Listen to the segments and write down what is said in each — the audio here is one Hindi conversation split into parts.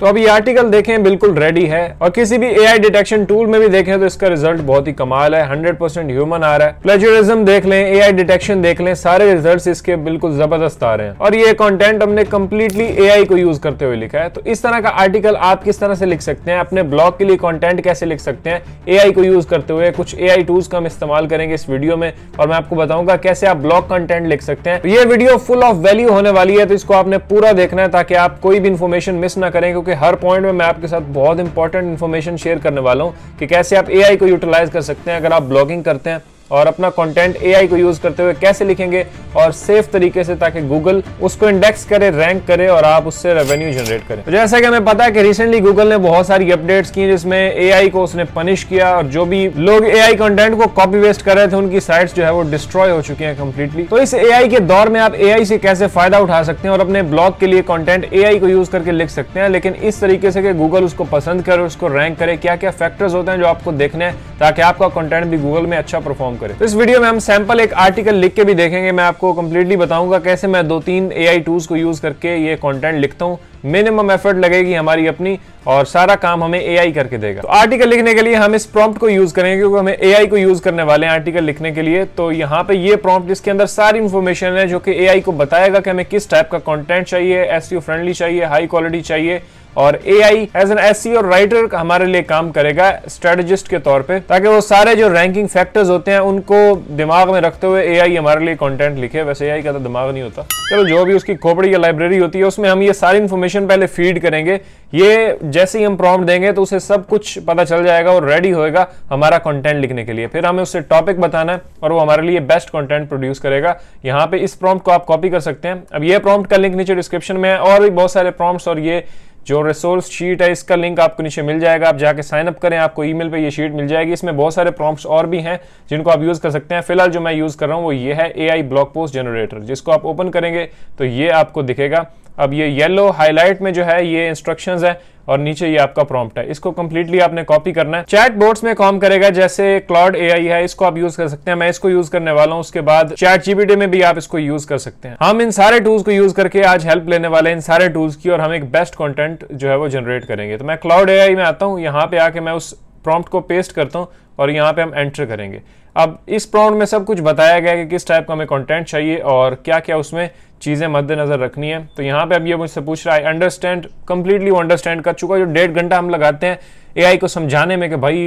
तो अब ये आर्टिकल देखें बिल्कुल रेडी है और किसी भी एआई डिटेक्शन टूल में भी देखें तो इसका रिजल्ट बहुत ही कमाल है 100 परसेंट ह्यूमन आ रहा है प्लेजरिज्म देख लें एआई डिटेक्शन देख लें सारे रिजल्ट्स इसके बिल्कुल जबरदस्त आ रहे हैं और ये कंटेंट हमने कम्प्लीटली एआई को यूज करते हुए लिखा है तो इस तरह का आर्टिकल आप किस तरह से लिख सकते हैं अपने ब्लॉग के लिए कॉन्टेंट कैसे लिख सकते हैं ए को यूज करते हुए कुछ ए टूल्स का हम इस्तेमाल करेंगे इस वीडियो में और मैं आपको बताऊंगा कैसे आप ब्लॉग कंटेंट लिख सकते हैं तो ये वीडियो फुल ऑफ वैल्यू होने वाली है तो इसको आपने पूरा देखना है ताकि आप कोई भी इन्फॉर्मेशन मिस ना करें क्योंकि हर पॉइंट में मैं आपके साथ बहुत इंपॉर्टेंट इन्फॉर्मेशन शेयर करने वाला हूँ कि कैसे आप ए को यूटिलाइज कर सकते हैं अगर आप ब्लॉगिंग करते हैं और अपना कंटेंट एआई को यूज करते हुए कैसे लिखेंगे और सेफ तरीके से ताकि गूगल उसको इंडेक्स करे रैंक करे और आप उससे रेवेन्यू जनरेट करें तो जैसा कि हमें पता है कि रिसेंटली गूगल ने बहुत सारी अपडेट्स की जिसमें एआई को उसने पनिश किया और जो भी लोग एआई कंटेंट को कॉपी वेस्ट कर रहे थे उनकी साइट्स जो है वो डिस्ट्रॉय हो चुकी हैं कंप्लीटली तो इस एआई के दौर में आप एआई से कैसे फायदा उठा सकते हैं और अपने ब्लॉग के लिए कॉन्टेंट एआई को यूज करके लिख सकते हैं लेकिन इस तरीके से कि गूगल उसको पसंद करे उसको रैंक करे क्या क्या फैक्टर्स होते हैं जो आपको देखने हैं ताकि आपका कंटेंट भी गूगल में अच्छा परफॉर्म करें तो इस वीडियो में हम सैंपल एक आर्टिकल लिख के भी देखेंगे मैं आपको कंप्लीटली बताऊंगा कैसे मैं दो तीन ए आई टूल्स को यूज करके ये कॉन्टेंट लिखता हूँ मिनिमम एफर्ट लगेगी हमारी अपनी और सारा काम हमें एआई करके देगा तो आर्टिकल लिखने के लिए हम इस प्रॉम्प्ट को यूज करेंगे क्योंकि हमें एआई को यूज करने वाले हैं आर्टिकल लिखने के लिए तो यहाँ पे ये प्रॉम्प्ट इसके अंदर सारी इन्फॉर्मेशन है जो कि एआई को बताएगा कि हमें किस टाइप का कंटेंट चाहिए एस फ्रेंडली e चाहिए हाई क्वालिटी चाहिए और A I agents और राइटर हमारे लिए काम करेगा स्ट्रेटेजिस्ट के तौर पे ताकि वो सारे जो रैंकिंग फैक्टर्स होते हैं उनको दिमाग में रखते हुए ए आई हमारे लिए कंटेंट लिखे वैसे ए आई का तो दिमाग नहीं होता चलो जो भी उसकी खोपड़ी या लाइब्रेरी होती है उसमें हम ये सारी इन्फॉर्मेशन पहले फीड करेंगे ये जैसे ही हम प्रॉम्प्ट देंगे तो उसे सब कुछ पता चल जाएगा और रेडी होएगा हमारा कंटेंट लिखने के लिए फिर हमें उससे टॉपिक बताना है और वो हमारे लिए बेस्ट कंटेंट प्रोड्यूस करेगा यहाँ पे इस प्रॉम्प्ट को आप कॉपी कर सकते हैं अब ये प्रॉम्प्ट का लिंक नीचे डिस्क्रिप्शन में है और भी बहुत सारे प्रॉम्प्ट और ये जो रिसोर्स शीट है इसका लिंक आपको नीचे मिल जाएगा आप जाके साइन अप करें आपको ईमेल पे ये शीट मिल जाएगी इसमें बहुत सारे प्रॉम्प्ट्स और भी हैं जिनको आप यूज़ कर सकते हैं फिलहाल जो मैं यूज़ कर रहा हूँ वो ये है एआई ब्लॉक पोस्ट जनरेटर जिसको आप ओपन करेंगे तो ये आपको दिखेगा अब ये येलो हाईलाइट में जो है ये इंस्ट्रक्शंस है और नीचे ये आपका प्रॉम्प्ट है इसको कंप्लीटली आपने कॉपी करना है चैट बोर्ड्स में काम करेगा जैसे क्लाउड ए है इसको आप यूज कर सकते हैं मैं इसको यूज करने वाला हूँ उसके बाद चैट जीबीटी में भी आप इसको यूज कर सकते हैं हम इन सारे टूल्स को यूज करके आज हेल्प लेने वाले इन सारे टूल्स की और हम एक बेस्ट कॉन्टेंट जो है वो जनरेट करेंगे तो मैं क्लाउड ए में आता हूँ यहाँ पे आके मैं उस प्रॉम्प्ट को पेस्ट करता हूँ और यहाँ पे हम एंटर करेंगे अब इस प्रॉम्प्ट में सब कुछ बताया गया है कि किस टाइप का हमें कंटेंट चाहिए और क्या क्या उसमें चीज़ें मद्देनज़र रखनी है तो यहाँ पे अब ये मुझसे पूछ रहा है अंडरस्टैंड कम्प्लीटली वो अंडरस्टैंड कर चुका है जो डेढ़ घंटा हम लगाते हैं एआई को समझाने में कि भाई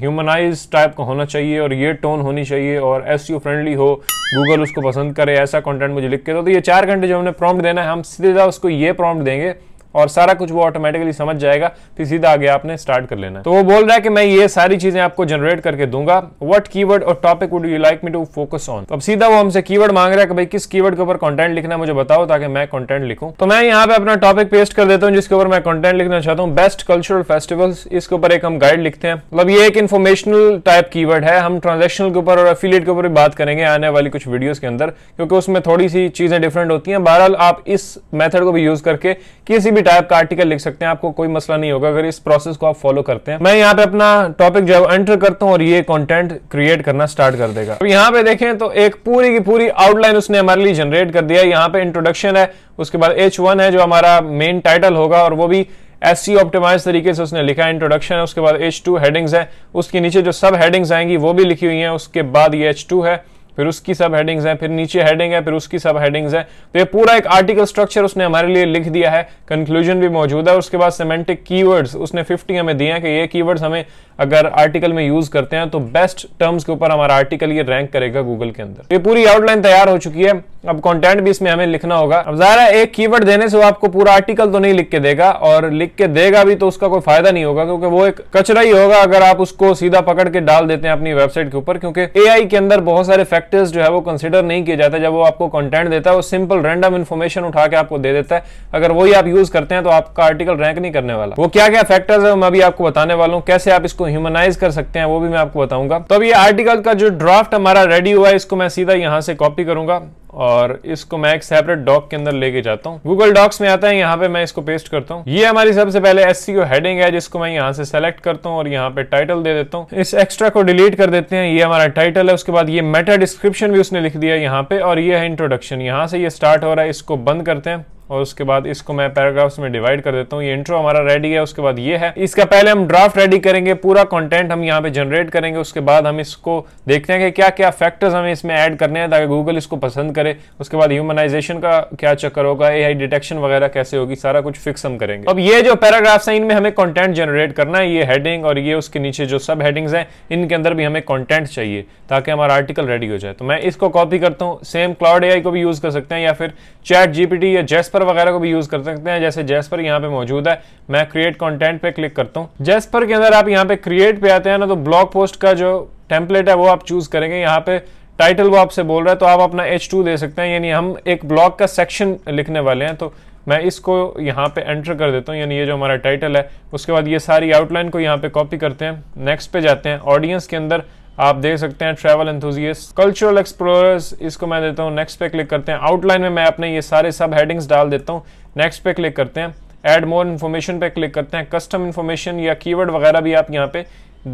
ह्यूमनाइज टाइप का होना चाहिए और ये टोन होनी चाहिए और एस फ्रेंडली हो गूगल उसको पसंद करे ऐसा कॉन्टेंट मुझे लिख के दो तो ये चार घंटे जो हमने प्रॉम्प्ट देना है हम सीधा उसको ये प्रॉम्प्ट देंगे और सारा कुछ वो ऑटोमेटिकली समझ जाएगा फिर सीधा आगे आपने स्टार्ट कर लेना तो वो बोल रहा है कि मैं ये सारी चीजें आपको जनरेट करके दूंगा वट कीवर्ड और topic would you like me to focus on अब सीधा वो हमसे कीवर्ड मांग रहा है कि भाई किस कीवर्ड के ऊपर कंटेंट लिखना है मुझे बताओ ताकि मैं कंटेंट लिखूं तो मैं यहाँ पे अपना टॉपिक पेस्ट कर देता हूँ जिसके ऊपर मैं कंटेंट लिखना चाहता हूँ बेस्ट कल्चरल फेस्टिवल्स इसके ऊपर एक हम गाइड लिखते हैं मतलब ये एक इन्फॉर्मेशनल टाइप की है हम ट्रांजेक्शनल के ऊपर और अफिलियट के ऊपर भी बात करेंगे आने वाली कुछ वीडियो के अंदर क्योंकि उसमें थोड़ी सी चीजें डिफरेंट होती है बहरहाल आप इस मेथड को भी यूज करके किसी भी भी टाइप का आर्टिकल लिख सकते हैं आपको कोई मसला नहीं होगा अगर इस प्रोसेस को आप फॉलो करते हैं मैं यहाँ पे अपना टॉपिक जो है एंटर करता हूँ और ये कॉन्टेंट क्रिएट करना स्टार्ट कर देगा तो यहाँ पे देखें तो एक पूरी की पूरी आउटलाइन उसने हमारे लिए जनरेट कर दिया यहाँ पे इंट्रोडक्शन है उसके बाद एच है जो हमारा मेन टाइटल होगा और वो भी एस ऑप्टिमाइज e तरीके से उसने लिखा इंट्रोडक्शन है उसके बाद एच टू हेडिंग्स है उसके नीचे जो सब हेडिंग्स आएंगी वो भी लिखी हुई है उसके बाद ये एच है फिर उसकी सब हेडिंग्स हैं फिर नीचे हेडिंग है फिर उसकी सब हेडिंग्स हैं तो ये पूरा एक आर्टिकल स्ट्रक्चर उसने हमारे लिए लिख दिया है कंक्लूजन भी मौजूद है उसके बाद सीमेंटिक कीवर्ड्स उसने 50 हमें दिए हैं कि ये कीवर्ड्स हमें अगर आर्टिकल में यूज करते हैं तो बेस्ट टर्म्स के ऊपर हमारा आर्टिकल ये रैंक करेगा गूगल के अंदर तो ये पूरी आउटलाइन तैयार हो चुकी है अब कंटेंट भी इसमें हमें लिखना होगा अब जाहिर है एक कीवर्ड देने से वो आपको पूरा आर्टिकल तो नहीं लिख के देगा और लिख के देगा भी तो उसका कोई फायदा नहीं होगा क्योंकि वो एक कचरा ही होगा अगर आप उसको सीधा पकड़ के डाल देते हैं अपनी वेबसाइट के ऊपर क्योंकि एआई के अंदर बहुत सारे फैक्टर फैक्टर्स जो है वो कंसिडर नहीं किए जाते जब वो आपको कंटेंट देता है वो सिंपल रैंडम इन्फॉर्मेशन उठा के आपको दे देता है अगर वही आप यूज करते हैं तो आपका आर्टिकल रैंक नहीं करने वाला वो क्या क्या फैक्टर्स है मैं अभी आपको बताने वाला हूँ कैसे आप इसको ह्यूमनाइज कर सकते हैं वो भी मैं आपको बताऊंगा तो अब ये आर्टिकल का जो ड्राफ्ट हमारा रेडी हुआ है इसको मैं सीधा यहाँ से कॉपी करूंगा और इसको मैं एक सेपरेट डॉक के अंदर लेके जाता हूँ गूगल डॉक्स में आता है यहाँ पे मैं इसको पेस्ट करता हूँ ये हमारी सबसे पहले एस हेडिंग है जिसको मैं यहाँ से सेलेक्ट करता हूँ और यहाँ पे टाइटल दे देता हूँ इस एक्स्ट्रा को डिलीट कर देते हैं ये हमारा टाइटल है उसके बाद ये मेटा डिस्क्रिप्शन भी उसने लिख दिया यहाँ पे और ये है इंट्रोडक्शन यहाँ से ये स्टार्ट हो रहा है इसको बंद करते हैं और उसके बाद इसको मैं पैराग्राफ्स में डिवाइड कर देता हूँ ये इंट्रो हमारा रेडी है उसके बाद ये है इसका पहले हम ड्राफ्ट रेडी करेंगे पूरा कंटेंट हम यहाँ पे जनरेट करेंगे उसके बाद हम इसको देखते हैं कि क्या क्या फैक्टर्स हमें इसमें ऐड करने हैं ताकि गूगल इसको पसंद करे उसके बाद ह्यूमनाइजेशन का क्या चक्कर होगा ए डिटेक्शन वगैरह कैसे होगी सारा कुछ फिक्स हम करेंगे अब ये जो पैराग्राफ्स हैं इनमें हमें कॉन्टेंट जनरेट करना है ये हेडिंग और ये उसके नीचे जो सब हेडिंग्स हैं इनके अंदर भी हमें कॉन्टेंट चाहिए ताकि हमारा आर्टिकल रेडी हो जाए तो मैं इसको कॉपी करता हूँ सेम क्लाउड ए को भी यूज कर सकते हैं या फिर चैट जीपीटी या जेस्पर जैसपर वगैरह को भी यूज कर सकते हैं जैसे जैसपर यहाँ पे मौजूद है मैं क्रिएट कॉन्टेंट पे क्लिक करता हूँ जैसपर के अंदर आप यहाँ पे क्रिएट पे आते हैं ना तो ब्लॉग पोस्ट का जो टेम्पलेट है वो आप चूज करेंगे यहाँ पे टाइटल वो आपसे बोल रहा है तो आप अपना H2 दे सकते हैं यानी हम एक ब्लॉग का सेक्शन लिखने वाले हैं तो मैं इसको यहाँ पे एंटर कर देता हूँ यानी ये जो हमारा टाइटल है उसके बाद ये सारी आउटलाइन को यहाँ पे कॉपी करते हैं नेक्स्ट पे जाते हैं ऑडियंस के अंदर आप देख सकते हैं ट्रैवल एंथोजियस कल्चरल एक्सप्लोरर्स इसको मैं देता हूँ नेक्स्ट पे क्लिक करते हैं आउटलाइन में मैं अपने ये सारे सब हेडिंग्स डाल देता हूँ नेक्स्ट पे क्लिक करते हैं एड मोर इन्फॉर्मेशन पे क्लिक करते हैं कस्टम इन्फॉर्मेशन या कीवर्ड वगैरह भी आप यहाँ पे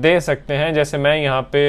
दे सकते हैं जैसे मैं यहाँ पे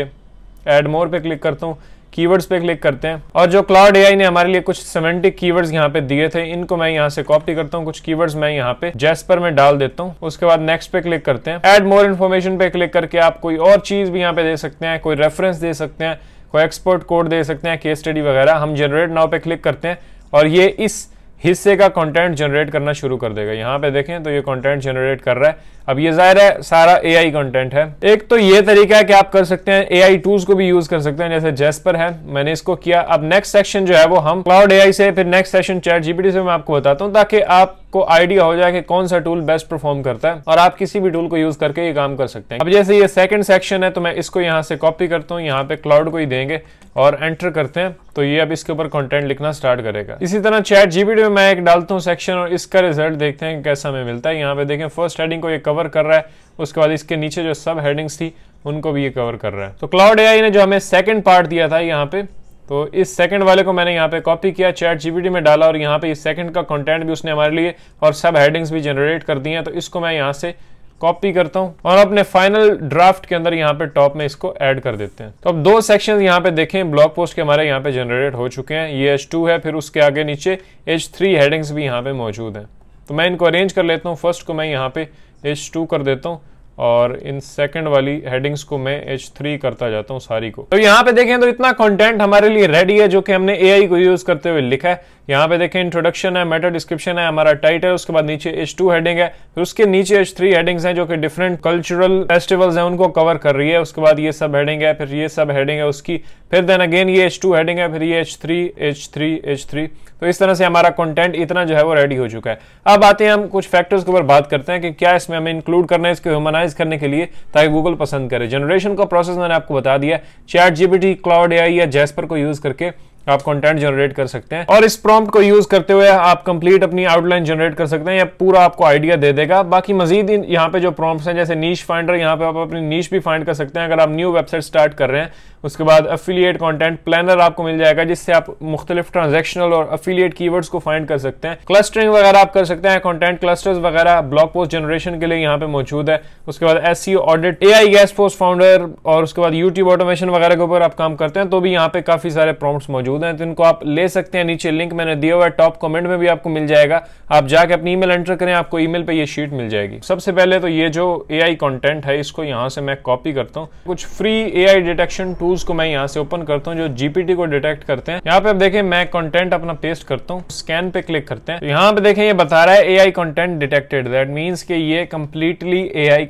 एड मोर पे क्लिक करता हूँ कीवर्ड्स पे क्लिक करते हैं और जो क्लाउड एआई ने हमारे लिए कुछ सेमेंटिक कीवर्ड्स यहाँ पे दिए थे इनको मैं यहाँ से कॉपी करता हूँ कुछ कीवर्ड्स मैं यहाँ पे जेस्पर में डाल देता हूँ उसके बाद नेक्स्ट पे क्लिक करते हैं एड मोर इन्फॉर्मेशन पे क्लिक करके आप कोई और चीज भी यहाँ पे दे सकते हैं कोई रेफरेंस दे सकते हैं कोई एक्सपोर्ट कोड दे सकते हैं केस स्टडी वगैरह हम जनरेट नाव पे क्लिक करते हैं और ये इस हिस्से का कंटेंट जनरेट करना शुरू कर देगा यहाँ पे देखें तो ये कंटेंट जनरेट कर रहा है अब ये जाहिर है सारा एआई कंटेंट है एक तो ये तरीका है कि आप कर सकते हैं एआई टूल्स को भी यूज कर सकते हैं जैसे जेस्पर है मैंने इसको किया अब नेक्स्ट सेक्शन जो है वो हम क्लाउड एआई से फिर नेक्स्ट सेशन चैट जीपीटी से मैं आपको बताता हूँ ताकि आपको आइडिया हो जाए कि कौन सा टूल बेस्ट परफॉर्म करता है और आप किसी भी टूल को यूज करके ये काम कर सकते हैं अब जैसे ये सेकंड सेक्शन है तो मैं इसको यहाँ से कॉपी करता हूँ यहाँ पे क्लाउड को ही देंगे और एंटर करते हैं तो ये अब इसके ऊपर कंटेंट लिखना स्टार्ट करेगा इसी तरह चैट जीबीडी में मैं एक डालता हूँ सेक्शन और इसका रिजल्ट देखते हैं कैसा हमें मिलता है यहाँ पे देखें फर्स्ट हेडिंग को ये कवर कर रहा है उसके बाद इसके नीचे जो सब हेडिंग्स थी उनको भी ये कवर कर रहा है तो क्लाउड ए ने जो हमें सेकेंड पार्ट दिया था यहाँ पे तो इस सेकंड वाले को मैंने यहाँ पे कॉपी किया चैट जीबीडी में डाला और यहाँ पे इस सेकंड का कंटेंट भी उसने हमारे लिए और सब हेडिंग्स भी जनरेट कर दी हैं तो इसको मैं यहाँ से कॉपी करता हूं और अपने फाइनल ड्राफ्ट के अंदर यहाँ पे टॉप में इसको ऐड कर देते हैं तो अब दो सेक्शंस यहाँ पे देखें ब्लॉग पोस्ट के हमारे यहाँ पे जनरेट हो चुके हैं ये एच टू है फिर उसके आगे नीचे एच थ्री हेडिंग्स भी यहाँ पे मौजूद हैं तो मैं इनको अरेंज कर लेता हूँ फर्स्ट को मैं यहाँ पे एच टू कर देता हूँ और इन सेकंड वाली हेडिंग्स को मैं एच थ्री करता जाता हूँ सारी को तो यहाँ पे देखें तो इतना कंटेंट हमारे लिए रेडी है जो कि हमने एआई को यूज करते हुए लिखा है यहाँ पे देखें इंट्रोडक्शन है मेटा डिस्क्रिप्शन है हमारा टाइट है उसके बाद नीचे एच टू हेडिंग है फिर उसके नीचे एच थ्री हेडिंग्स हैं जो कि डिफरेंट कल्चरल फेस्टिवल्स हैं उनको कवर कर रही है उसके बाद ये सब हेडिंग है फिर ये सब हेडिंग है उसकी फिर देन अगेन ये एच टू हेडिंग है फिर ये H three H three H three तो इस तरह से हमारा कंटेंट इतना जो है वो रेडी हो चुका है अब आते हैं हम कुछ फैक्टर्स के ऊपर बात करते हैं कि क्या इसमें हमें इंक्लूड करना है इसको ह्यूमनाइज करने के लिए ताकि गूगल पसंद करे जनरेशन का प्रोसेस मैंने आपको बता दिया चैट जीबीटी क्लाउड ए या जेस्पर को यूज करके आप कंटेंट जनरेट कर सकते हैं और इस प्रॉम्प्ट को यूज करते हुए आप कंप्लीट अपनी आउटलाइन जनरेट कर सकते हैं या पूरा आपको आइडिया दे देगा बाकी मजीद यहाँ पे जो प्रॉम्प्ट्स हैं जैसे नीच फाइंडर यहाँ पे आप अपनी नीच भी फाइंड कर सकते हैं अगर आप न्यू वेबसाइट स्टार्ट कर रहे हैं उसके बाद अफिलियट कंटेंट प्लानर आपको मिल जाएगा जिससे आप मुख्तलिफ ट्रांजेक्शनल और की कीवर्ड्स को फाइंड कर सकते हैं क्लस्टरिंग वगैरह आप कर सकते हैं कंटेंट क्लस्टर्स वगैरह ब्लॉक पोस्ट जनरेशन के लिए यहाँ पे मौजूद है उसके बाद S audit A I guest post founder और उसके बाद यूट्यूब ऑटोमेशन वगैरह के ऊपर आप काम करते हैं तो भी यहाँ पे काफी सारे प्रॉम्प्ट मौजूद हैं जिनको आप ले सकते हैं नीचे लिंक मैंने दिया हुआ है टॉप कमेंट में भी आपको मिल जाएगा आप जाके अपनी ईमेल एंटर करें आपको मेल पे ये शीट मिल जाएगी सबसे पहले तो ये जो ए आई कॉन्टेंट है इसको यहाँ से मैं कॉपी करता हूँ कुछ free A I detection tool tools को मैं यहाँ से ओपन करता हूँ जो जीपीटी को डिटेक्ट करते हैं यहाँ पे आप देखें मैं कंटेंट अपना पेस्ट करता हूँ स्कैन पे क्लिक करते हैं तो यहाँ पे देखें ये बता रहा है A I content detected that means के ये कम्प्लीटली ए आई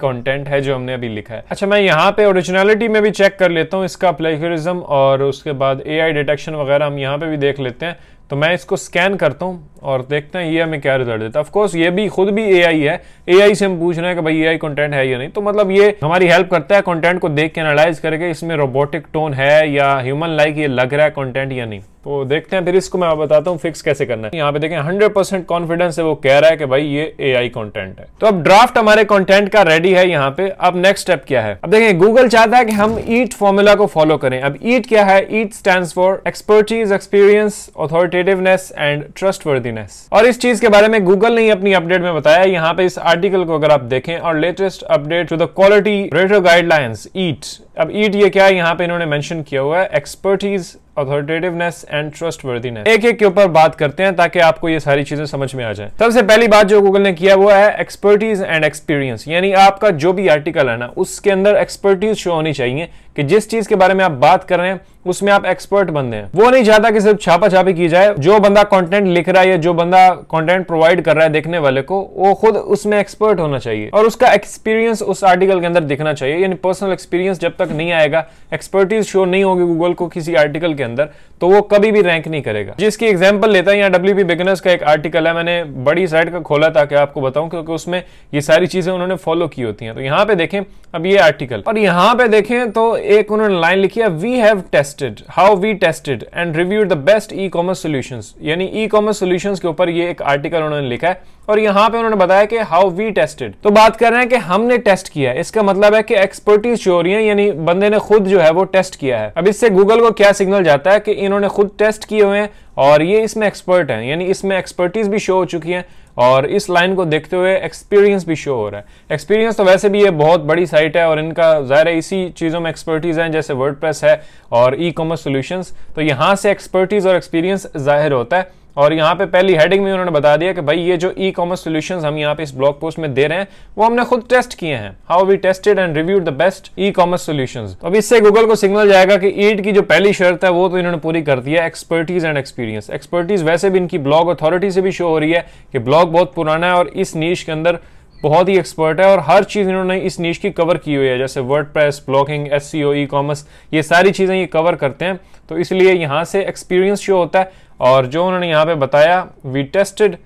है जो हमने अभी लिखा है अच्छा मैं यहाँ पे ओरिजिनलिटी में भी चेक कर लेता हूँ इसका प्लेजरिज्म और उसके बाद ए डिटेक्शन वगैरह हम यहाँ पे भी देख लेते हैं तो मैं इसको स्कैन करता हूँ और देखते हैं ये हमें क्या रिजल्ट देता है ऑफकोर्स ये भी खुद भी एआई है एआई से हम पूछ रहे हैं कि भाई एआई कंटेंट है या नहीं तो मतलब ये हमारी हेल्प करता है कंटेंट को देख के एनालाइज करके इसमें रोबोटिक टोन है या ह्यूमन लाइक ये लग रहा है कंटेंट या नहीं तो देखते हैं फिर इसको मैं बताता हूँ फिक्स कैसे करना है यहाँ पे देखें हंड्रेड परसेंट कॉन्फिडेंस है वो कह रहा है कि भाई ये ए आई है तो अब ड्राफ्ट हमारे कॉन्टेंट का रेडी है यहाँ पे अब नेक्स्ट स्टेप क्या है अब देखें गूगल चाहता है कि हम ईट फॉर्मूला को फॉलो करें अब ईट क्या है EEAT stand for expertise experience authoritativeness and trustworthiness और इस चीज के बारे में गूगल ने अपनी अपडेट में बताया यहाँ पे इस आर्टिकल को अगर आप देखें और latest update to the quality rater guidelines EEAT अब ईट e ये क्या है यहाँ पे इन्होंने मेंशन किया हुआ है एक्सपर्टीज अथॉरिटेटिवनेस एंड ट्रस्टवर्दीनेस एक एक के ऊपर बात करते हैं ताकि आपको ये सारी चीजें समझ में आ जाए सबसे पहली बात जो गूगल ने किया वो है एक्सपर्टीज एंड एक्सपीरियंस यानी आपका जो भी आर्टिकल है ना उसके अंदर एक्सपर्टीज शो होनी चाहिए कि जिस चीज के बारे में आप बात कर रहे हैं उसमें आप एक्सपर्ट बन हैं वो नहीं चाहता कि सिर्फ छापा छापी की जाए जो बंदा कंटेंट लिख रहा है या जो बंदा कंटेंट प्रोवाइड कर रहा है देखने वाले को वो खुद उसमें एक्सपर्ट होना चाहिए और उसका एक्सपीरियंस उस आर्टिकल के अंदर दिखना चाहिए यानी पर्सनल एक्सपीरियंस जब तक नहीं आएगा एक्सपर्टीज शो नहीं होगी गूगल को किसी आर्टिकल के अंदर तो वो कभी भी रैंक नहीं करेगा जिसकी एग्जाम्पल लेता है यहाँ डब्ल्यू बी बिगनर्स का एक आर्टिकल है मैंने बड़ी साइट का खोला ताकि आपको बताऊं क्योंकि उसमें ये सारी चीजें उन्होंने फॉलो की होती हैं तो यहाँ पे देखें अब ये आर्टिकल और यहाँ पे देखें तो एक उन्होंने लाइन लिखी है we have tested how we tested and review the best e-commerce solution यानी ई कॉमर्स सोल्यूशन के ऊपर ये एक आर्टिकल उन्होंने लिखा है और यहाँ पे उन्होंने बताया कि हाउ वी टेस्टेड तो बात कर रहे हैं कि हमने टेस्ट किया है इसका मतलब है कि एक्सपर्टीज शो हो रही है यानी बंदे ने खुद जो है वो टेस्ट किया है अब इससे गूगल को क्या सिग्नल जाता है कि इन्होंने खुद टेस्ट किए हुए हैं और ये इसमें एक्सपर्ट हैं यानी इसमें एक्सपर्टीज भी शो हो चुकी है और इस लाइन को देखते हुए एक्सपीरियंस भी शो हो रहा है एक्सपीरियंस तो वैसे भी ये बहुत बड़ी साइट है और इनका ज़ाहिर इसी चीज़ों में एक्सपर्टीज़ हैं जैसे वर्डप्रेस है और ई कॉमर्स सोल्यूशन तो यहाँ से एक्सपर्टीज़ और एक्सपीरियंस जाहिर होता है और यहाँ पे पहली हेडिंग में उन्होंने बता दिया कि भाई ये जो ई कॉमर्स सोल्यूशन हम यहाँ पे इस ब्लॉग पोस्ट में दे रहे हैं वो हमने खुद टेस्ट किए हैं how we tested and reviewed the best e-commerce solution अब इससे गूगल को सिग्नल जाएगा कि ईट की जो पहली शर्त है वो तो इन्होंने पूरी कर दी है एक्सपर्टीज एंड एक्सपीरियंस एक्सपर्टीज वैसे भी इनकी ब्लॉग अथॉरिटी से भी शो हो रही है कि ब्लॉग बहुत पुराना है और इस नीच के अंदर बहुत ही एक्सपर्ट है और हर चीज़ इन्होंने इस नीच की कवर की हुई है जैसे WordPress blogging S e-commerce ये सारी चीज़ें ये कवर करते हैं तो इसलिए यहाँ से एक्सपीरियंस शो होता है और जो उन्होंने यहाँ पे बताया वी टेस्टेड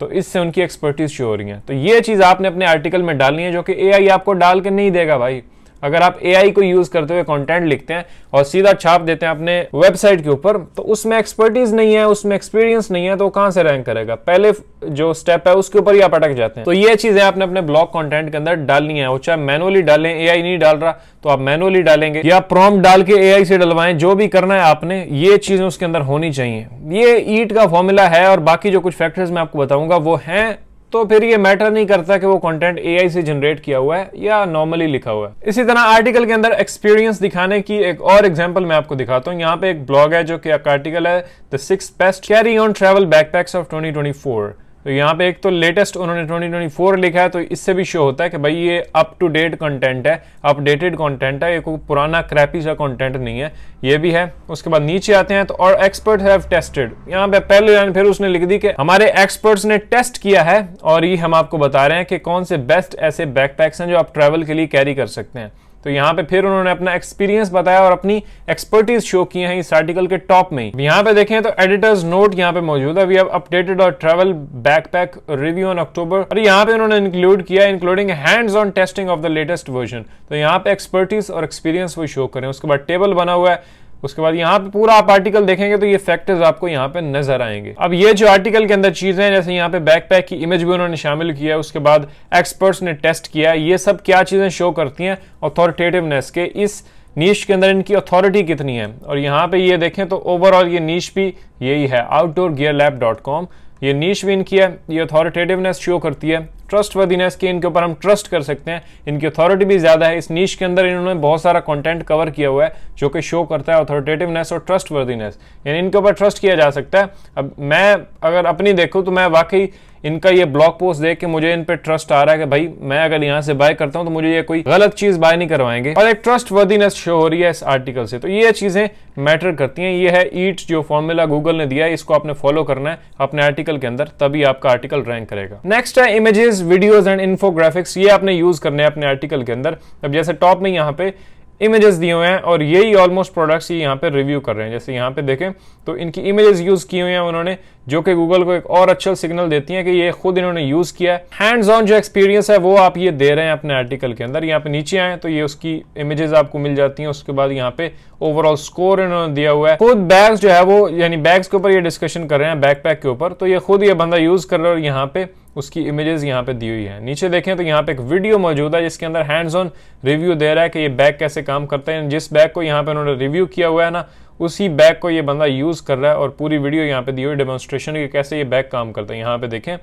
तो इससे उनकी एक्सपर्टीज शो हो रही है तो ये चीज़ आपने अपने आर्टिकल में डालनी है जो कि एआई आपको डाल के नहीं देगा भाई अगर आप ए को यूज करते हुए कॉन्टेंट लिखते हैं और सीधा छाप देते हैं अपने वेबसाइट के ऊपर तो उसमें एक्सपर्टीज नहीं है उसमें एक्सपीरियंस नहीं है तो कहां से रैंक करेगा पहले जो स्टेप है उसके ऊपर ही आप अटक जाते हैं तो ये चीजें आपने अपने ब्लॉग कंटेंट के अंदर डालनी है वो चाहे मैनुअली डालें एआई नहीं डाल रहा तो आप मैनुअली डालेंगे या प्रॉम्प्ट डाल के एआई से डलवाएं जो भी करना है आपने ये चीजें उसके अंदर होनी चाहिए ये ईट का फॉर्मूला है और बाकी जो कुछ फैक्टर्स मैं आपको बताऊंगा वो हैं तो फिर ये मैटर नहीं करता कि वो कंटेंट एआई से जनरेट किया हुआ है या नॉर्मली लिखा हुआ है इसी तरह आर्टिकल के अंदर एक्सपीरियंस दिखाने की एक और एग्जांपल मैं आपको दिखाता हूँ यहाँ पे एक ब्लॉग है जो कि आर्टिकल है the six best carry on travel backpacks of 2024 तो यहाँ पे एक तो लेटेस्ट उन्होंने 2024 लिखा है तो इससे भी शो होता है कि भाई ये अप टू डेट कंटेंट है अपडेटेड कंटेंट है ये कोई पुराना क्रैपी सा कंटेंट नहीं है ये भी है उसके बाद नीचे आते हैं तो और एक्सपर्ट हैव टेस्टेड यहाँ पे पहले लाइन फिर उसने लिख दी कि हमारे एक्सपर्ट्स ने टेस्ट किया है और ये हम आपको बता रहे हैं कि कौन से बेस्ट ऐसे बैकपैक्स हैं जो आप ट्रैवल के लिए कैरी कर सकते हैं तो यहाँ पे फिर उन्होंने अपना एक्सपीरियंस बताया और अपनी एक्सपर्टीज शो किए हैं इस आर्टिकल के टॉप में तो यहाँ पे देखें तो एडिटर्स नोट यहाँ पे मौजूद है वी हैव अपडेटेड और travel backpack review on October और यहाँ पे उन्होंने इंक्लूड किया including hands on testing of the latest version तो यहाँ पे एक्सपर्टीज और एक्सपीरियंस वो शो करें उसके बाद टेबल बना हुआ है उसके बाद यहाँ पे पूरा आप आर्टिकल देखेंगे तो ये फैक्टर्स आपको यहाँ पे नजर आएंगे अब ये जो आर्टिकल के अंदर चीजें हैं जैसे यहाँ पे बैकपैक की इमेज भी उन्होंने शामिल किया उसके बाद एक्सपर्ट्स ने टेस्ट किया ये सब क्या चीजें शो करती हैं अथॉरिटेटिवनेस के इस नीच के अंदर इनकी अथॉरिटी कितनी है और यहाँ पे ये देखें तो ओवरऑल ये नीच भी यही है आउटडोर लैब डॉट कॉम ये नीच भी इनकी है ये अथॉरिटेटिवनेस शो करती है ट्रस्ट वर्दीनेस की इनके ऊपर हम ट्रस्ट कर सकते हैं इनकी अथॉरिटी भी ज़्यादा है इस नीच के अंदर इन्होंने बहुत सारा कंटेंट कवर किया हुआ है जो कि शो करता है अथॉरिटेटिवनेस और ट्रस्ट वर्दीनेस यानी इनके ऊपर ट्रस्ट किया जा सकता है अब मैं अगर अपनी देखूँ तो मैं वाकई इनका ये ब्लॉग पोस्ट देख के मुझे इन पे ट्रस्ट आ रहा है कि भाई मैं अगर यहाँ से बाय करता हूँ तो मुझे ये कोई गलत चीज बाय नहीं करवाएंगे और एक ट्रस्ट वर्दीनेस शो हो रही है इस आर्टिकल से तो ये चीजें मैटर करती हैं ये है ईट जो फॉर्मूला गूगल ने दिया है इसको आपने फॉलो करना है अपने आर्टिकल के अंदर तभी आपका आर्टिकल रैंक करेगा नेक्स्ट है इमेजेस वीडियोज एंड इन्फोग्राफिक्स ये आपने यूज करने हैं अपने आर्टिकल के अंदर अब जैसे टॉप में यहाँ पे इमेजेस दिए हुए हैं और यही ऑलमोस्ट प्रोडक्ट्स ये यहाँ पे रिव्यू कर रहे हैं जैसे यहाँ पे देखें तो इनकी इमेजेस यूज़ की हुई हैं उन्होंने जो कि गूगल को एक और अच्छा सिग्नल देती हैं कि ये खुद इन्होंने यूज़ किया है हैंड्स ऑन जो एक्सपीरियंस है वो आप ये दे रहे हैं अपने आर्टिकल के अंदर यहाँ पे नीचे आए तो ये उसकी इमेजेस आपको मिल जाती है उसके बाद यहाँ पे ओवरऑल स्कोर इन्होंने दिया हुआ है खुद बैग्स जो है वो यानी बैग्स के ऊपर ये डिस्कशन कर रहे हैं बैक के ऊपर तो ये खुद ये बंदा यूज़ कर रहा है और यहाँ पे उसकी इमेजेस यहाँ पे दी हुई है नीचे देखें तो यहाँ पे एक वीडियो मौजूद है जिसके अंदर हैंड्स ऑन रिव्यू दे रहा है कि ये बैग कैसे काम करते हैं जिस बैग को यहाँ पे उन्होंने रिव्यू किया हुआ है ना उसी बैग को ये बंदा यूज़ कर रहा है और पूरी वीडियो यहाँ पे दी हुई डेमोन्स्ट्रेशन की कैसे ये बैग काम करता है यहाँ पे देखें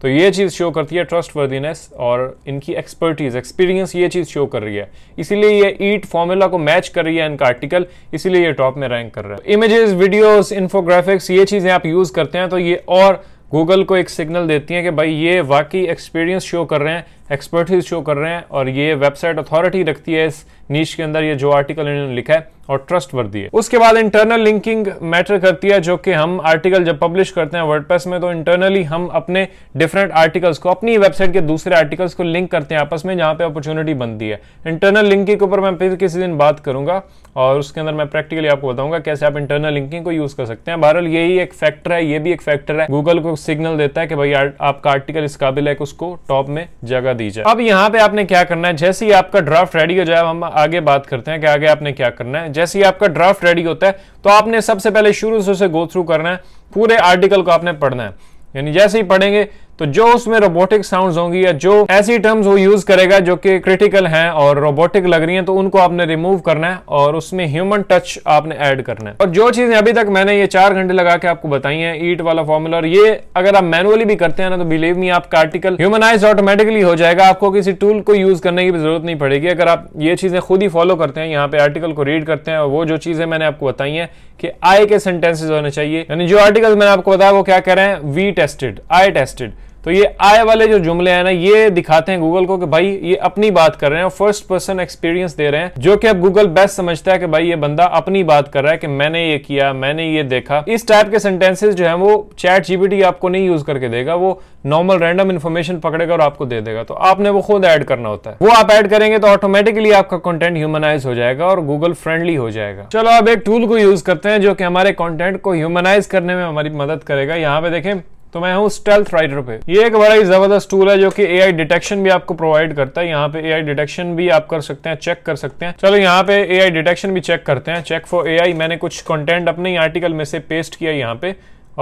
तो ये चीज़ शो करती है ट्रस्ट वर्दीनेस और इनकी एक्सपर्टीज़ एक्सपीरियंस ये चीज़ शो कर रही है इसीलिए ये ईट फॉर्मूला को मैच कर रही है इनका आर्टिकल इसीलिए ये टॉप में रैंक कर रहा है इमेजेस वीडियोस इन्फोग्राफिक्स ये चीज़ें आप यूज़ करते हैं तो ये और गूगल को एक सिग्नल देती हैं कि भाई ये वाकई एक्सपीरियंस शो कर रहे हैं एक्सपर्टीज शो कर रहे हैं और ये वेबसाइट अथॉरिटी रखती है इस नीच के अंदर ये जो आर्टिकल इन्होंने लिखा है और ट्रस्ट वर्दी है उसके बाद इंटरनल लिंकिंग मैटर करती है जो कि हम आर्टिकल जब पब्लिश करते हैं वर्डप्रेस में तो इंटरनली हम अपने डिफरेंट आर्टिकल्स को अपनी वेबसाइट के दूसरे आर्टिकल्स को लिंक करते हैं आपस में जहाँ पे अपॉर्चुनिटी बनती है इंटरनल लिंकिंग के ऊपर मैं फिर किसी दिन बात करूंगा और उसके अंदर मैं प्रैक्टिकली आपको बताऊंगा कैसे आप इंटरनल लिंकिंग को यूज कर सकते हैं बहरहाल यही एक फैक्टर है ये भी एक फैक्टर है गूगल को सिग्नल देता है कि भाई आपका आर्टिकल इस काबिल है कि उसको टॉप में जगह दी जाए अब यहाँ पे आपने क्या करना है जैसे ही आपका ड्राफ्ट रेडी हो जाए हम आगे बात करते हैं कि आगे आपने क्या करना है जैसे ही आपका ड्राफ्ट रेडी होता है तो आपने सबसे पहले शुरू से उसे गो थ्रू करना है पूरे आर्टिकल को आपने पढ़ना है यानी जैसे ही पढ़ेंगे तो जो उसमें रोबोटिक साउंड होंगी या जो ऐसी टर्म्स वो यूज करेगा जो कि क्रिटिकल हैं और रोबोटिक लग रही हैं तो उनको आपने रिमूव करना है और उसमें ह्यूमन टच आपने ऐड करना है और जो चीजें अभी तक मैंने ये चार घंटे लगा के आपको बताई हैं ईट वाला फॉर्मूला और ये अगर आप मैनुअली भी करते हैं ना तो बिलीव मी आपका आर्टिकल ह्यूमनाइज ऑटोमेटिकली हो जाएगा आपको किसी टूल को यूज करने की जरूरत नहीं पड़ेगी अगर आप ये चीजें खुद ही फॉलो करते हैं यहाँ पे आर्टिकल को रीड करते हैं और वो जो चीजें मैंने आपको बताई है कि आई के सेंटेंसेज होने चाहिए यानी जो आर्टिकल मैंने आपको बताया वो क्या कह रहे हैं वी टेस्टेड आई टेस्टेड तो ये आय वाले जो जुमले हैं ना ये दिखाते हैं गूगल को कि भाई ये अपनी बात कर रहे हैं फर्स्ट पर्सन एक्सपीरियंस दे रहे हैं जो कि अब गूगल बेस्ट समझता है कि भाई ये बंदा अपनी बात कर रहा है कि मैंने ये किया मैंने ये देखा इस टाइप के सेंटेंसेस जो है वो चैट जीबीटी आपको नहीं यूज करके देगा वो नॉर्मल रैंडम इन्फॉर्मेशन पकड़ेगा और आपको दे देगा तो आपने वो खुद ऐड करना होता है वो आप ऐड करेंगे तो ऑटोमेटिकली आपका कंटेंट ह्यूमनाइज हो जाएगा और गूगल फ्रेंडली हो जाएगा चलो अब एक टूल को यूज करते हैं जो कि हमारे कंटेंट को ह्यूमनाइज करने में हमारी मदद करेगा यहाँ पे देखें तो मैं हूँ स्टेल्थ राइडर पे ये एक बड़ा ही जबरदस्त टूल है जो कि एआई डिटेक्शन भी आपको प्रोवाइड करता है यहाँ पे एआई डिटेक्शन भी आप कर सकते हैं चेक कर सकते हैं चलो यहाँ पे एआई डिटेक्शन भी चेक करते हैं चेक फॉर एआई मैंने कुछ कंटेंट अपने ही आर्टिकल में से पेस्ट किया यहाँ पे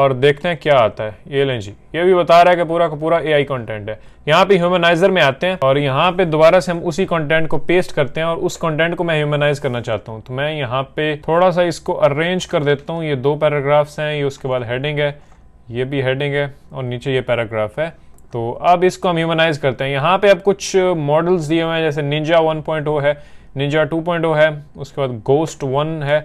और देखते हैं क्या आता है ये लें जी ये भी बता रहा है कि पूरा का पूरा एआई कंटेंट है यहाँ पे ह्यूमनाइजर में आते हैं और यहाँ पे दोबारा से हम उसी कंटेंट को पेस्ट करते हैं और उस कंटेंट को मैं ह्यूमनाइज करना चाहता हूँ तो मैं यहाँ पे थोड़ा सा इसको अरेंज कर देता हूँ ये दो पैराग्राफ्स हैं ये उसके बाद हेडिंग है ये भी हेडिंग है और नीचे ये पैराग्राफ है तो अब इसको हम ह्यूमनाइज करते हैं यहाँ पे अब कुछ मॉडल्स दिए हुए हैं जैसे निंजा 1.0 है निंजा 2.0 है उसके बाद गोस्ट 1 है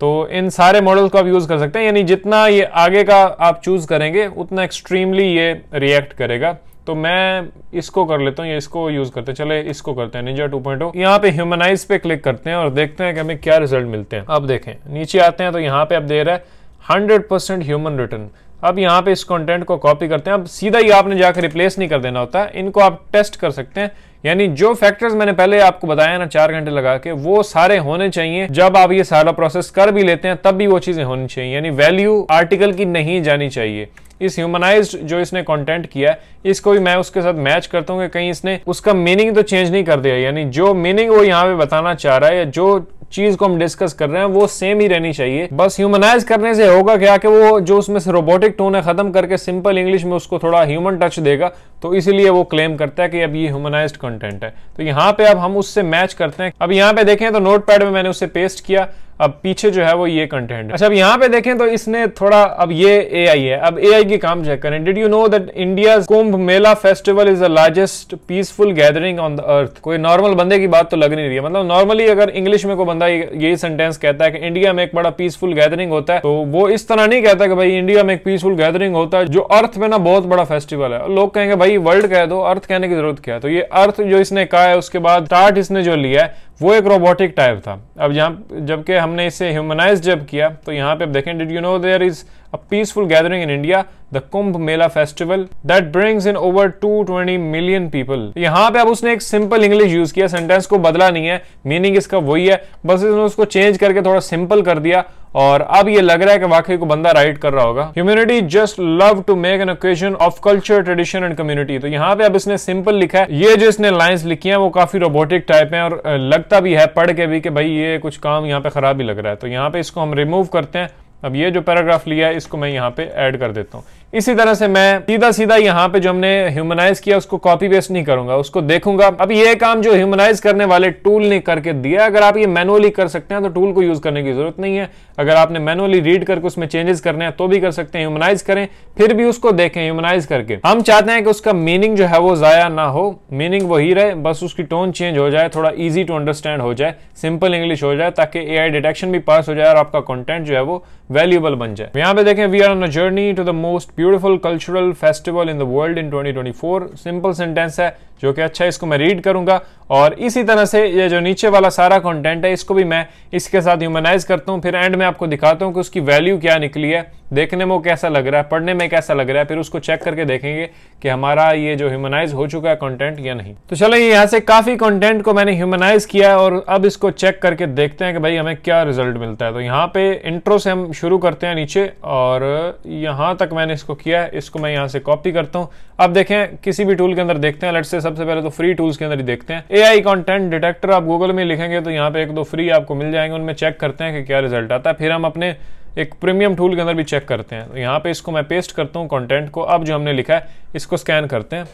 तो इन सारे मॉडल को आप यूज़ कर सकते हैं यानी जितना ये आगे का आप चूज़ करेंगे उतना एक्सट्रीमली ये रिएक्ट करेगा तो मैं इसको कर लेता हूँ ये इसको यूज़ करते हैं चले इसको करते हैं निंजा 2.0 यहाँ पे ह्यूमनाइज पे क्लिक करते हैं और देखते हैं कि हमें क्या रिजल्ट मिलते हैं अब देखें नीचे आते हैं तो यहाँ पे आप दे रहे हैं हंड्रेड ह्यूमन रिटर्न अब यहाँ पे इस कंटेंट को कॉपी करते हैं अब सीधा ही आपने जाकर रिप्लेस नहीं कर देना होता इनको आप टेस्ट कर सकते हैं यानी जो फैक्टर्स मैंने पहले आपको बताया ना चार घंटे लगा के वो सारे होने चाहिए जब आप ये सारा प्रोसेस कर भी लेते हैं तब भी वो चीजें होनी चाहिए यानी वैल्यू आर्टिकल की नहीं जानी चाहिए इस ह्यूमनाइज जो इसने कंटेंट किया है इसको भी मैं उसके साथ मैच करता हूँ कि कहीं इसने उसका मीनिंग तो चेंज नहीं कर दिया यानी जो मीनिंग वो यहाँ पे बताना चाह रहा है या जो चीज को हम डिस्कस कर रहे हैं वो सेम ही रहनी चाहिए बस ह्यूमनाइज करने से होगा क्या कि वो जो उसमें से रोबोटिक टोन है खत्म करके सिंपल इंग्लिश में उसको थोड़ा ह्यूमन टच देगा तो इसीलिए वो क्लेम करता है कि अब ये ह्यूमनाइज कंटेंट है तो यहाँ पे अब हम उससे मैच करते हैं अब यहाँ पे देखें तो नोट में मैंने उसे पेस्ट किया अब पीछे जो है वो ये कंटेंट है अच्छा अब यहाँ पे देखें तो इसने थोड़ा अब ये ए आई है अब ए आई की काम चेक करें did you know that India Kumbh Mela festival is the largest peaceful gathering on the earth कोई नॉर्मल बंदे की बात तो लग नहीं रही है मतलब नॉर्मली अगर इंग्लिश में कोई बंदा यही सेंटेंस कहता है कि इंडिया में एक बड़ा पीसफुल गैदरिंग होता है तो वो इस तरह नहीं कहता कि भाई इंडिया में एक पीसफुल गैदरिंग होता है जो अर्थ में ना बहुत बड़ा फेस्टिवल है लोग कहेंगे भाई वर्ल्ड कह दो अर्थ कहने की जरूरत क्या है तो ये अर्थ जो इसने कहा है उसके बाद स्टार्ट इसने जो लिया है वो एक रोबोटिक टाइप था अब जहाँ जबकि हमने इसे ह्यूमनाइज जब किया तो यहाँ पे आप देखें did you know there is a peaceful gathering in India, the Kumbh Mela festival that brings in over 220 million people. यहाँ पे अब उसने एक simple English use किया sentence को बदला नहीं है meaning इसका वही है बस इसने उसको change करके थोड़ा simple कर दिया और अब ये लग रहा है कि वाकई को बंदा राइट कर रहा होगा humanity just love to make an occasion of culture tradition and community तो यहाँ पे अब इसने सिंपल लिखा है ये जो इसने लाइंस लिखी हैं वो काफी रोबोटिक टाइप हैं और लगता भी है पढ़ के भी कि भाई ये कुछ काम यहाँ पे खराब ही लग रहा है तो यहाँ पे इसको हम रिमूव करते हैं अब ये जो पैराग्राफ लिया है इसको मैं यहाँ पे ऐड कर देता हूँ इसी तरह से मैं सीधा सीधा यहाँ पे जो हमने ह्यूमनाइज किया उसको कॉपी पेस्ट नहीं करूंगा उसको देखूंगा अब ये काम जो ह्यूमनाइज करने वाले टूल ने करके दिया अगर आप ये मैनुअली कर सकते हैं तो टूल को यूज करने की जरूरत नहीं है अगर आपने मैनुअली रीड करके उसमें चेंजेस करने हैं तो भी कर सकते हैं ह्यूमनाइज करें फिर भी उसको देखें ह्यूमनाइज करके हम चाहते हैं कि उसका मीनिंग जो है वो जाया ना हो मीनिंग वही रहे बस उसकी टोन चेंज हो जाए थोड़ा ईजी टू अंडरस्टैंड हो जाए सिंपल इंग्लिश हो जाए ताकि ए डिटेक्शन भी पास हो जाए और आपका कॉन्टेंट जो है वो वैल्यूबल बन जाए यहाँ पे देखें we are on a journey to the most beautiful cultural festival in the world in 2024 simple sentence है जो कि अच्छा इसको मैं रीड करूंगा और इसी तरह से ये जो नीचे वाला सारा कंटेंट है इसको भी मैं इसके साथ ह्यूमनाइज करता हूँ फिर एंड में आपको दिखाता हूँ कि उसकी वैल्यू क्या निकली है देखने में कैसा लग रहा है पढ़ने में कैसा लग रहा है फिर उसको चेक करके देखेंगे कि हमारा ये जो ह्यूमनाइज हो चुका है कंटेंट या नहीं तो चलो यहाँ से काफ़ी कंटेंट को मैंने ह्यूमनाइज किया है और अब इसको चेक करके देखते हैं कि भाई हमें क्या रिजल्ट मिलता है तो यहाँ पे इंट्रो से हम शुरू करते हैं नीचे और यहाँ तक मैंने इसको किया है इसको मैं यहाँ से कॉपी करता हूँ अब देखें किसी भी टूल के अंदर देखते हैं लट से सबसे पहले तो फ्री टूल्स के अंदर ही देखते हैं ए आई कॉन्टेंट डिटेक्टर आप गूगल में लिखेंगे तो यहाँ पे एक दो फ्री आपको मिल जाएंगे उनमें चेक करते हैं कि क्या रिजल्ट आता है फिर हम अपने एक प्रीमियम टूल के अंदर भी चेक करते हैं तो यहाँ पे इसको मैं पेस्ट करता हूँ कंटेंट को अब जो हमने लिखा है इसको स्कैन करते हैं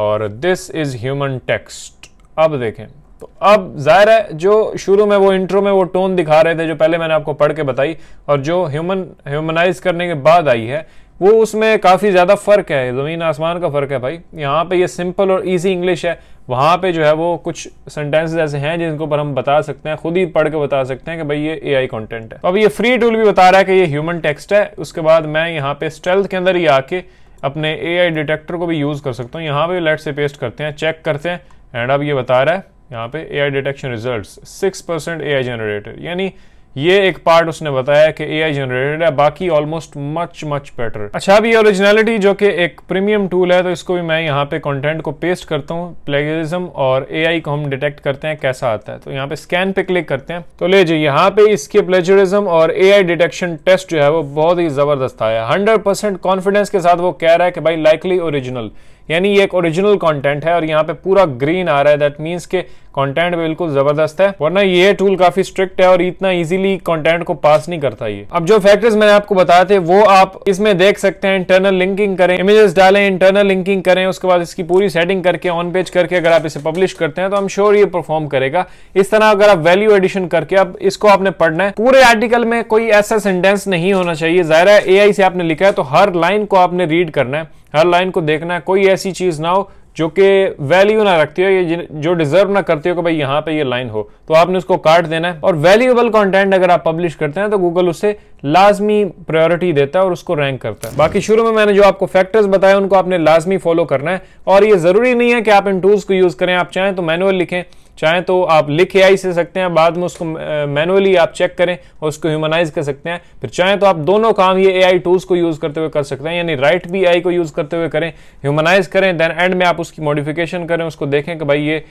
और दिस इज़ ह्यूमन टेक्स्ट अब देखें तो अब जाहिर है जो शुरू में वो इंट्रो में वो टोन दिखा रहे थे जो पहले मैंने आपको पढ़ के बताई और जो ह्यूमन ह्यूमनाइज करने के बाद आई है वो उसमें काफ़ी ज़्यादा फ़र्क है ज़मीन आसमान का फ़र्क है भाई यहाँ पे ये सिंपल और इजी इंग्लिश है वहाँ पे जो है वो कुछ सेंटेंसेस ऐसे हैं जिनको ऊपर हम बता सकते हैं खुद ही पढ़ के बता सकते हैं कि भाई ये एआई कंटेंट है तो अब ये फ्री टूल भी बता रहा है कि ये ह्यूमन टेक्स्ट है उसके बाद मैं यहाँ पे स्टेल्थ के अंदर ही आके अपने ए डिटेक्टर को भी यूज़ कर सकता हूँ यहाँ पे लेट से पेस्ट करते हैं चेक करते हैं एंड अब ये बता रहा है यहाँ पे A I detection result six percent A I generated यानी ये एक पार्ट उसने बताया कि ए आई जनरेटेड है बाकी ऑलमोस्ट मच मच बेटर अच्छा अभी ओरिजिनलिटी जो कि एक प्रीमियम टूल है तो इसको भी मैं यहाँ पे कंटेंट को पेस्ट करता हूँ प्लेगरिज्म और ए आई को हम डिटेक्ट करते हैं कैसा आता है तो यहाँ पे स्कैन पे क्लिक करते हैं तो ले जी यहाँ पे इसके प्लेजरिज्म और ए आई डिटेक्शन टेस्ट जो है वो बहुत ही जबरदस्त आया हंड्रेड परसेंट कॉन्फिडेंस के साथ वो कह रहा है कि भाई लाइकली ओरिजिनल यानी ये एक ओरिजिनल कंटेंट है और यहाँ पे पूरा ग्रीन आ रहा है दैट मींस के कंटेंट बिल्कुल जबरदस्त है वरना ये टूल काफी स्ट्रिक्ट है और इतना इजीली कंटेंट को पास नहीं करता ये अब जो फैक्टर्स मैंने आपको बताए थे वो आप इसमें देख सकते हैं इंटरनल लिंकिंग करें इमेजेस डालें इंटरनल लिंकिंग करें उसके बाद इसकी पूरी सेटिंग करके ऑन पेज करके अगर आप इसे पब्लिश करते हैं तो हम श्योर ये परफॉर्म करेगा इस तरह अगर आप वैल्यू एडिशन करके अब इसको आपने पढ़ना है पूरे आर्टिकल में कोई ऐसा सेंटेंस नहीं होना चाहिए जाहिर है ए से आपने लिखा है तो हर लाइन को आपने रीड करना है हर लाइन को देखना है कोई ऐसी चीज ना हो जो कि वैल्यू ना रखती हो ये जो डिजर्व ना करती हो कि भाई यहाँ पे ये लाइन हो तो आपने उसको काट देना है और वैल्यूएबल कंटेंट अगर आप पब्लिश करते हैं तो गूगल उसे लाजमी प्रायोरिटी देता है और उसको रैंक करता है बाकी शुरू में मैंने जो आपको फैक्टर्स बताए उनको आपने लाजमी फॉलो करना है और ये जरूरी नहीं है कि आप इन टूल्स को यूज करें आप चाहें तो मैनुअल लिखें चाहे तो आप लिख ए से सकते हैं बाद में उसको मैनुअली आप चेक करें और उसको ह्यूमनाइज कर सकते हैं फिर चाहे तो आप दोनों काम ये ए आई टूल्स को यूज़ करते हुए कर सकते हैं यानी राइट भी आई को यूज़ करते हुए करें ह्यूमनाइज करें देन एंड में आप उसकी मॉडिफिकेशन करें उसको देखें कि भाई ये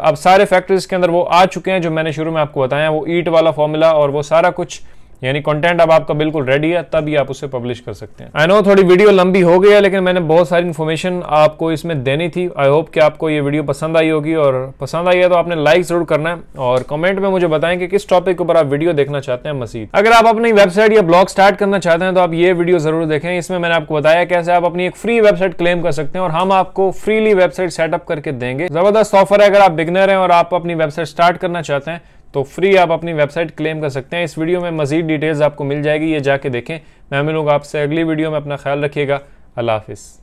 अब सारे फैक्टर्स के अंदर वो आ चुके हैं जो मैंने शुरू में आपको बताया वो ईट वाला फॉर्मूला और वो सारा कुछ यानी कंटेंट अब आपका बिल्कुल रेडी है तब ही आप उसे पब्लिश कर सकते हैं आई नो थोड़ी वीडियो लंबी हो गई है लेकिन मैंने बहुत सारी इन्फॉर्मेशन आपको इसमें देनी थी आई होप कि आपको ये वीडियो पसंद आई होगी और पसंद आई है तो आपने लाइक जरूर करना है और कमेंट में मुझे बताएं कि किस टॉपिक ऊपर आप वीडियो देखना चाहते हैं मसीद अगर आप अपनी वेबसाइट या ब्लॉग स्टार्ट करना चाहते हैं तो आप ये वीडियो जरूर देखें इसमें मैंने आपको बताया कैसे आप अपनी एक फ्री वेबसाइट क्लेम कर सकते हैं और हम आपको फ्रीली वेबसाइट सेटअप करके देंगे जबरदस्त ऑफर है अगर आप बिगनर हैं और आप अपनी वेबसाइट स्टार्ट करना चाहते हैं तो फ्री आप अपनी वेबसाइट क्लेम कर सकते हैं इस वीडियो में मजीद डिटेल्स आपको मिल जाएगी ये जाके देखें मैं मिलूंगा आपसे अगली वीडियो में अपना ख्याल रखिएगा अल्लाह हाफिज़